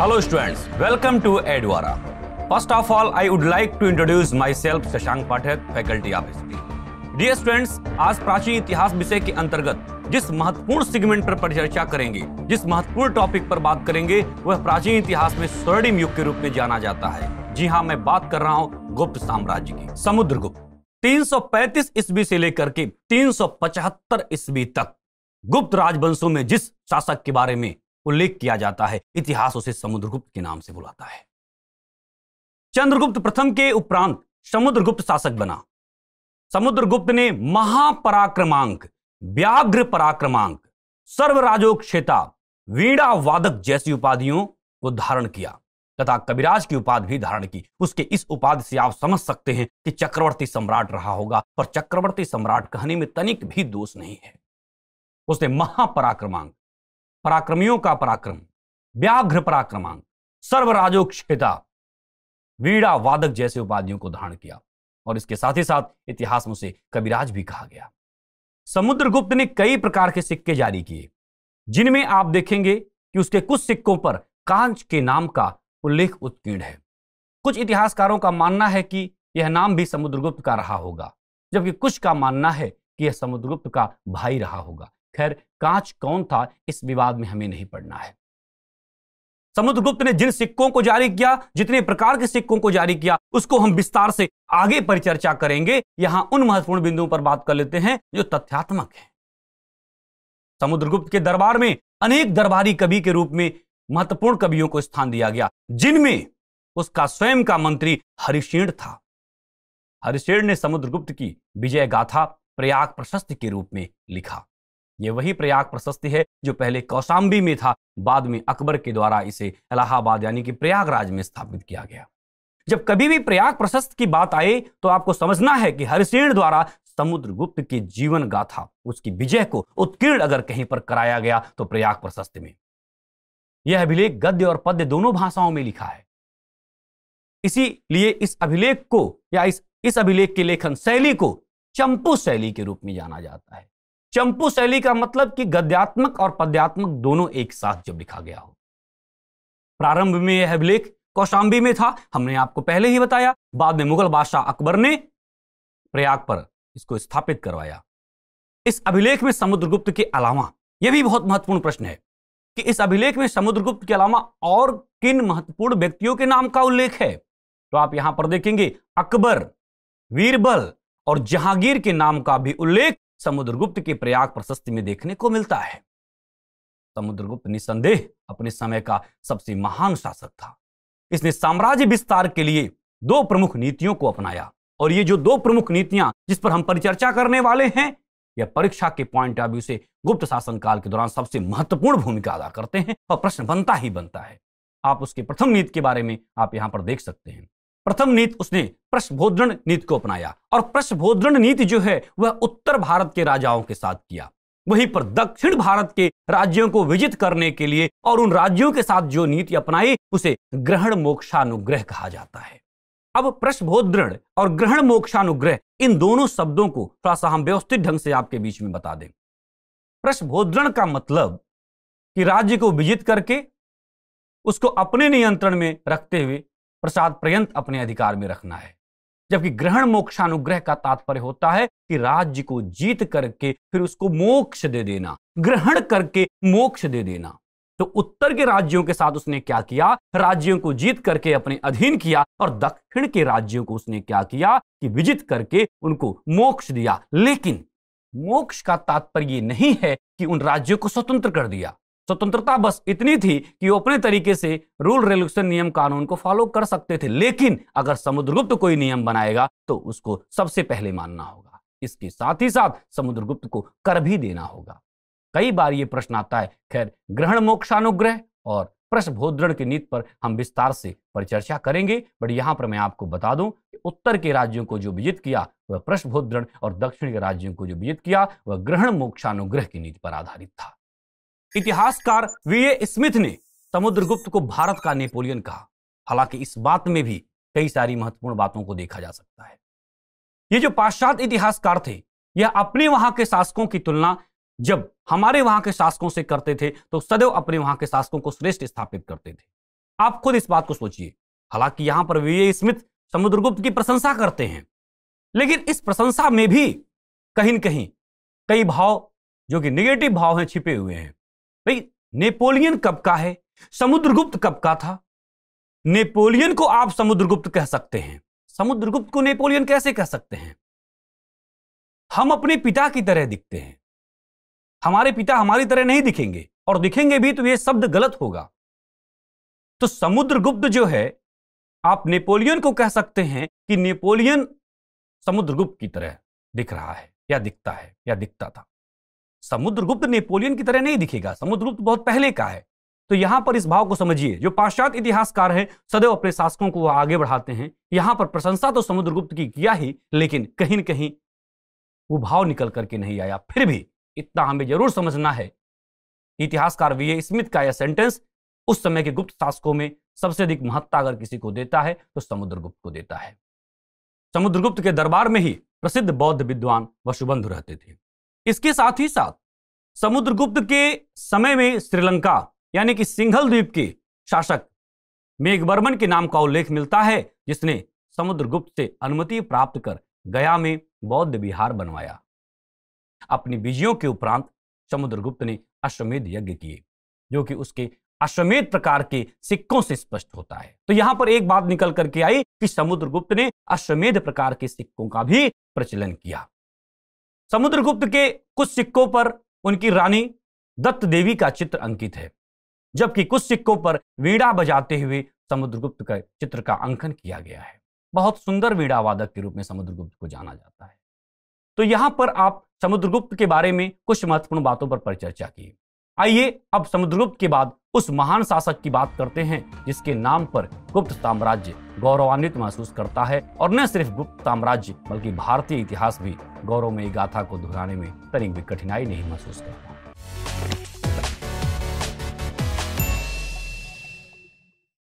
hello students welcome to एडवारा first of all I would like to introduce myself Shashank Pathak, faculty of history Dear students आज प्राचीन इतिहास विषय के अंतर्गत जिस महत्वपूर्ण सेगमेंट पर परिचर्चा करेंगे जिस महत्वपूर्ण टॉपिक पर बात करेंगे वह प्राचीन इतिहास में स्वर्णिम युग के रूप में जाना जाता है जी हाँ मैं बात कर रहा हूँ गुप्त साम्राज्य की समुद्रगुप्त 335 ईस्वी से लेकर के 375 ईस्वी तक गुप्त राजवंशों में जिस शासक के बारे में उल्लेख किया जाता है इतिहास उसे समुद्रगुप्त के नाम से बुलाता है चंद्रगुप्त प्रथम के उपरांत समुद्रगुप्त शासक बना समुद्रगुप्त ने महापराक्रमांक व्याघ्र पराक्रमांक सर्वराजोक्षेता वीणा वादक जैसी उपाधियों को धारण किया तथा कविराज की उपाधि भी धारण की उसके इस उपाधि से आप समझ सकते हैं कि चक्रवर्ती सम्राट रहा होगा पर चक्रवर्ती सम्राट कहने में तनिक भी दोष नहीं है उसने महापराक्रमांक पराक्रमियों का पराक्रम व्याघ्र पराक्रमांक सर्वराजोक्षेता वीड़ा वादक जैसे उपाधियों को धारण किया और इसके साथ ही साथ इतिहास में उसे कविराज भी कहा गया समुद्रगुप्त ने कई प्रकार के सिक्के जारी किए जिनमें आप देखेंगे कि उसके कुछ सिक्कों पर कांच के नाम का उल्लेख उत्कीर्ण है कुछ इतिहासकारों का मानना है कि यह नाम भी समुद्रगुप्त का रहा होगा जबकि कुछ का मानना है कि यह समुद्रगुप्त का भाई रहा होगा खैर कांच कौन था इस विवाद में हमें नहीं पड़ना है समुद्रगुप्त ने जिन सिक्कों को जारी किया जितने प्रकार के सिक्कों को जारी किया उसको हम विस्तार से आगे परिचर्चा करेंगे यहां उन महत्वपूर्ण बिंदुओं पर बात कर लेते हैं जो तथ्यात्मक है समुद्रगुप्त के दरबार में अनेक दरबारी कवि के रूप में महत्वपूर्ण कवियों को स्थान दिया गया जिनमें उसका स्वयं का मंत्री हरिशेण था हरिशेण ने समुद्रगुप्त की विजय गाथा प्रयाग प्रशस्त के रूप में लिखा ये वही प्रयाग प्रशस्ति है जो पहले कौशाम्बी में था बाद में अकबर के द्वारा इसे इलाहाबाद यानी कि प्रयागराज में स्थापित किया गया जब कभी भी प्रयाग प्रशस्त की बात आए तो आपको समझना है कि हरिसेण द्वारा समुद्रगुप्त की जीवन गाथा उसकी विजय को उत्कीर्ण अगर कहीं पर कराया गया तो प्रयाग प्रशस्त में यह अभिलेख गद्य और पद्य दोनों भाषाओं में लिखा है इसीलिए इस अभिलेख को या इस इस अभिलेख के लेखन शैली को चंपू शैली के रूप में जाना जाता है चंपू शैली का मतलब कि गद्यात्मक और पद्यात्मक दोनों एक साथ जब लिखा गया हो प्रारंभ में यह अभिलेख कौशाम्बी में था हमने आपको पहले ही बताया बाद में मुगल बादशाह अकबर ने प्रयाग पर इसको स्थापित करवाया इस अभिलेख में समुद्रगुप्त के अलावा यह भी बहुत महत्वपूर्ण प्रश्न है कि इस अभिलेख में समुद्रगुप्त के अलावा और किन महत्वपूर्ण व्यक्तियों के नाम का उल्लेख है तो आप यहां पर देखेंगे अकबर वीरबल और जहांगीर के नाम का भी उल्लेख समुद्रगुप्त के प्रयाग प्रशस्ति में देखने को मिलता है समुद्रगुप्त निसंदेह अपने समय का सबसे महान शासक था इसने साम्राज्य विस्तार के लिए दो प्रमुख नीतियों को अपनाया और ये जो दो प्रमुख नीतियां जिस पर हम परिचर्चा करने वाले हैं यह परीक्षा के पॉइंट ऑफ व्यू से गुप्त शासन काल के दौरान सबसे महत्वपूर्ण भूमिका अदा करते हैं और प्रश्न बनता ही बनता है आप उसके प्रथम नीति के बारे में आप यहां पर देख सकते हैं प्रथम नीति उसने पृष्ठभोद्रण नीति को अपनाया और पृष्ठभोद्रण नीति जो है वह उत्तर भारत के राजाओं के साथ किया वहीं पर दक्षिण भारत के राज्यों को विजित करने के लिए और उन राज्यों के साथ जो नीति अपनाई उसे ग्रहण मोक्षानुग्रह कहा जाता है अब पृष्ठभोद्रण और ग्रहण मोक्षानुग्रह इन दोनों शब्दों को थोड़ा सा हम व्यवस्थित ढंग से आपके बीच में बता दें पृष्ठभोद्रण का मतलब कि राज्य को विजित करके उसको अपने नियंत्रण में रखते हुए प्रसाद पर्यंत अपने अधिकार में रखना है जबकि ग्रहण मोक्षानुग्रह का तात्पर्य होता है कि राज्य को जीत करके फिर उसको मोक्ष दे देना ग्रहण करके मोक्ष दे देना तो उत्तर के राज्यों के साथ उसने क्या किया राज्यों को जीत करके अपने अधीन किया और दक्षिण के राज्यों को उसने क्या किया कि विजित करके उनको मोक्ष दिया लेकिन मोक्ष का तात्पर्य नहीं है कि उन राज्यों को स्वतंत्र कर दिया स्वतंत्रता बस इतनी थी कि वो अपने तरीके से रूल रेगुलेशन नियम कानून को फॉलो कर सकते थे लेकिन अगर समुद्रगुप्त कोई नियम बनाएगा तो उसको सबसे पहले मानना होगा इसके साथ ही साथ समुद्रगुप्त को कर भी देना होगा कई बार ये प्रश्न आता है खैर ग्रहण मोक्षानुग्रह और पृष्ठभोद्रण की नीति पर हम विस्तार से परिचर्चा करेंगे बट यहाँ पर मैं आपको बता दूं कि उत्तर के राज्यों को जो विजित किया वह पृष्ठभोद्रण और दक्षिण के राज्यों को जो विजित किया वह ग्रहण मोक्षानुग्रह की नीति पर आधारित था इतिहासकार वी ए स्मिथ ने समुद्रगुप्त को भारत का नेपोलियन कहा हालांकि इस बात में भी कई सारी महत्वपूर्ण बातों को देखा जा सकता है ये जो पाश्चात्य इतिहासकार थे यह अपने वहां के शासकों की तुलना जब हमारे वहां के शासकों से करते थे तो सदैव अपने वहां के शासकों को श्रेष्ठ स्थापित करते थे आप खुद इस बात को सोचिए हालांकि यहां पर वी स्मिथ समुद्रगुप्त की प्रशंसा करते हैं लेकिन इस प्रशंसा में भी कहीं न कहीं कई भाव जो कि निगेटिव भाव हैं छिपे हुए हैं भाई नेपोलियन कब का है समुद्रगुप्त कब का था नेपोलियन को आप समुद्रगुप्त कह सकते हैं समुद्रगुप्त को नेपोलियन कैसे कह सकते हैं हम अपने पिता की तरह दिखते हैं हमारे पिता हमारी तरह नहीं दिखेंगे और दिखेंगे भी तो यह शब्द गलत होगा तो समुद्रगुप्त जो है आप नेपोलियन को कह सकते हैं कि नेपोलियन समुद्रगुप्त की तरह दिख रहा है या दिखता है या दिखता था समुद्रगुप्त नेपोलियन की तरह नहीं दिखेगा समुद्रगुप्त बहुत पहले का है तो यहां पर इस भाव को समझिए जो पाश्चात्य इतिहासकार है सदैव अपने शासकों को आगे बढ़ाते हैं यहां पर प्रशंसा तो समुद्रगुप्त की किया ही लेकिन कहीं न कहीं वो भाव निकल करके नहीं आया फिर भी इतना हमें जरूर समझना है इतिहासकार वी स्मिथ का यह सेंटेंस उस समय के गुप्त शासकों में सबसे अधिक महत्ता अगर किसी को देता है तो समुद्रगुप्त को देता है समुद्रगुप्त के दरबार में ही प्रसिद्ध बौद्ध विद्वान वसुबंधु रहते थे इसके साथ ही साथ समुद्रगुप्त के समय में श्रीलंका यानी कि सिंघल द्वीप के शासक मेघवर्मन के नाम का उल्लेख मिलता है जिसने समुद्रगुप्त से अनुमति प्राप्त कर गया में बौद्ध विहार बनवाया अपनी विजयों के उपरांत समुद्रगुप्त ने अश्वमेध यज्ञ किए जो कि उसके अश्वमेध प्रकार के सिक्कों से स्पष्ट होता है तो यहां पर एक बात निकल करके आई कि समुद्रगुप्त ने अश्वमेध प्रकार के सिक्कों का भी प्रचलन किया समुद्रगुप्त के कुछ सिक्कों पर उनकी रानी दत्त देवी का चित्र अंकित है जबकि कुछ सिक्कों पर वीणा बजाते हुए समुद्रगुप्त का चित्र का अंकन किया गया है बहुत सुंदर वीणा वादक के रूप में समुद्रगुप्त को जाना जाता है तो यहां पर आप समुद्रगुप्त के बारे में कुछ महत्वपूर्ण बातों पर परिचर्चा की आइए अब समुद्रगुप्त के बाद उस महान शासक की बात करते हैं जिसके नाम पर गुप्त साम्राज्य गौरवान्वित महसूस करता है और न सिर्फ गुप्त साम्राज्य बल्कि भारतीय इतिहास भी गौरव में गाथा को दोहराने में तनिक भी कठिनाई नहीं महसूस करता